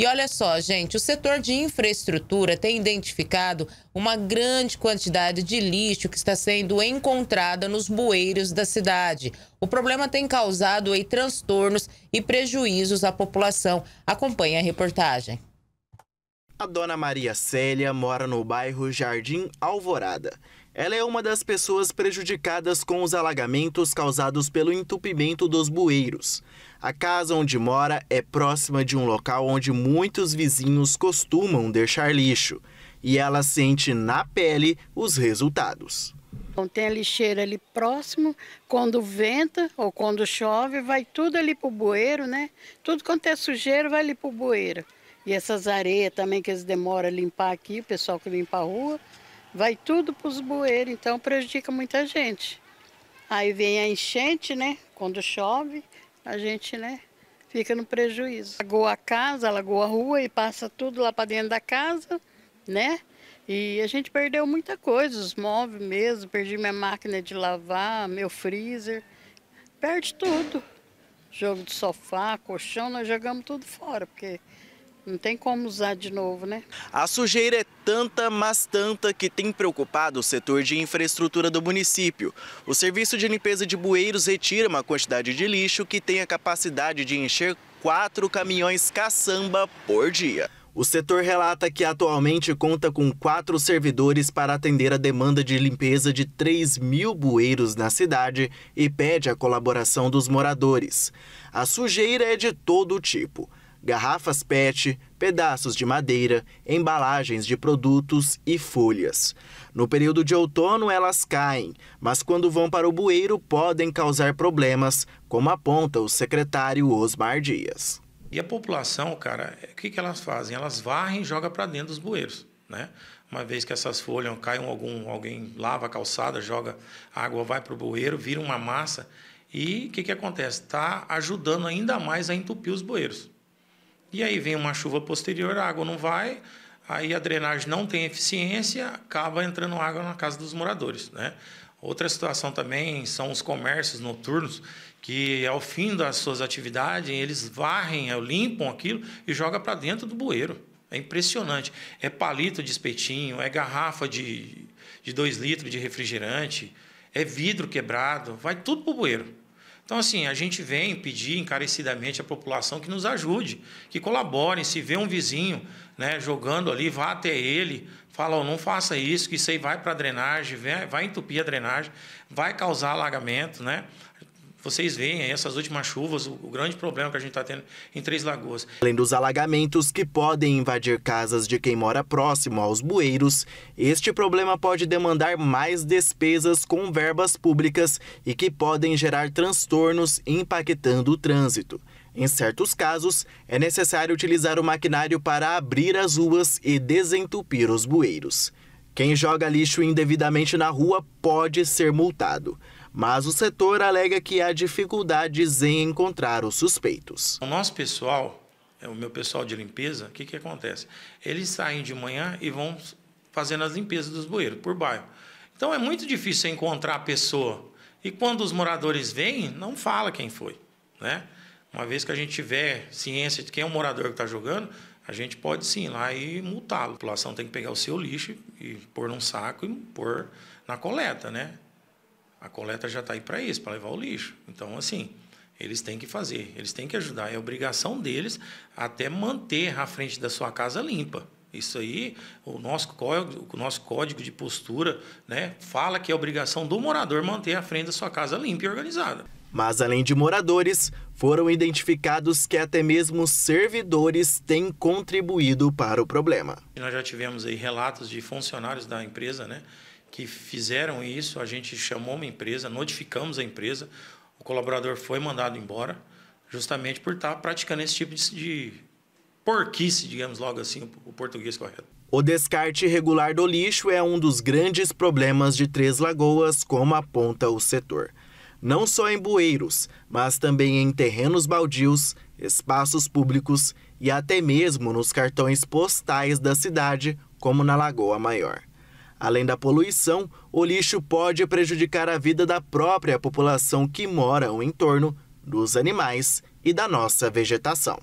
E olha só, gente, o setor de infraestrutura tem identificado uma grande quantidade de lixo que está sendo encontrada nos bueiros da cidade. O problema tem causado aí, transtornos e prejuízos à população. Acompanhe a reportagem. A dona Maria Célia mora no bairro Jardim Alvorada ela é uma das pessoas prejudicadas com os alagamentos causados pelo entupimento dos bueiros. A casa onde mora é próxima de um local onde muitos vizinhos costumam deixar lixo. E ela sente na pele os resultados. Então, tem a lixeira ali próximo, quando venta ou quando chove, vai tudo ali para o bueiro, né? Tudo quanto é sujeiro vai ali para o bueiro. E essas areias também que eles demoram a limpar aqui, o pessoal que limpa a rua, vai tudo para os bueiros, então prejudica muita gente. Aí vem a enchente, né? Quando chove, a gente, né? Fica no prejuízo. Lagou a casa, lagou a rua e passa tudo lá para dentro da casa, né? E a gente perdeu muita coisa, os móveis mesmo, perdi minha máquina de lavar, meu freezer, perde tudo. Jogo de sofá, colchão, nós jogamos tudo fora, porque não tem como usar de novo, né? A sujeira é tanta, mas tanta, que tem preocupado o setor de infraestrutura do município. O serviço de limpeza de bueiros retira uma quantidade de lixo que tem a capacidade de encher quatro caminhões caçamba por dia. O setor relata que atualmente conta com quatro servidores para atender a demanda de limpeza de 3 mil bueiros na cidade e pede a colaboração dos moradores. A sujeira é de todo tipo garrafas PET, pedaços de madeira, embalagens de produtos e folhas. No período de outono, elas caem, mas quando vão para o bueiro, podem causar problemas, como aponta o secretário Osmar Dias. E a população, cara, é, o que, que elas fazem? Elas varrem e jogam para dentro dos bueiros. Né? Uma vez que essas folhas caem, algum, alguém lava a calçada, joga a água, vai para o bueiro, vira uma massa. E o que, que acontece? Está ajudando ainda mais a entupir os bueiros. E aí vem uma chuva posterior, a água não vai, aí a drenagem não tem eficiência, acaba entrando água na casa dos moradores, né? Outra situação também são os comércios noturnos que ao fim das suas atividades eles varrem, eh, limpam aquilo e joga para dentro do bueiro. É impressionante. É palito de espetinho, é garrafa de, de dois litros de refrigerante, é vidro quebrado, vai tudo para o bueiro. Então, assim, a gente vem pedir encarecidamente à população que nos ajude, que colaborem. Se vê um vizinho né, jogando ali, vá até ele, fala: oh, não faça isso, que isso aí vai para a drenagem, vai entupir a drenagem, vai causar alagamento, né? Vocês veem essas últimas chuvas, o, o grande problema que a gente está tendo em Três Lagoas. Além dos alagamentos que podem invadir casas de quem mora próximo aos bueiros, este problema pode demandar mais despesas com verbas públicas e que podem gerar transtornos impactando o trânsito. Em certos casos, é necessário utilizar o maquinário para abrir as ruas e desentupir os bueiros. Quem joga lixo indevidamente na rua pode ser multado mas o setor alega que há dificuldades em encontrar os suspeitos. O nosso pessoal, é o meu pessoal de limpeza, o que, que acontece? Eles saem de manhã e vão fazendo as limpezas dos bueiros por bairro. Então é muito difícil encontrar a pessoa. E quando os moradores vêm, não fala quem foi. Né? Uma vez que a gente tiver ciência de quem é o morador que está jogando, a gente pode sim ir lá e multá-lo. A população tem que pegar o seu lixo e pôr num saco e pôr na coleta, né? A coleta já está aí para isso, para levar o lixo. Então, assim, eles têm que fazer, eles têm que ajudar. É obrigação deles até manter a frente da sua casa limpa. Isso aí, o nosso código, o nosso código de postura né, fala que é obrigação do morador manter a frente da sua casa limpa e organizada. Mas além de moradores, foram identificados que até mesmo servidores têm contribuído para o problema. Nós já tivemos aí relatos de funcionários da empresa, né? que fizeram isso. A gente chamou uma empresa, notificamos a empresa, o colaborador foi mandado embora, justamente por estar praticando esse tipo de porquice, digamos logo assim, o português correto. O descarte irregular do lixo é um dos grandes problemas de Três Lagoas, como aponta o setor. Não só em bueiros, mas também em terrenos baldios, espaços públicos e até mesmo nos cartões postais da cidade, como na Lagoa Maior. Além da poluição, o lixo pode prejudicar a vida da própria população que mora ao entorno, dos animais e da nossa vegetação.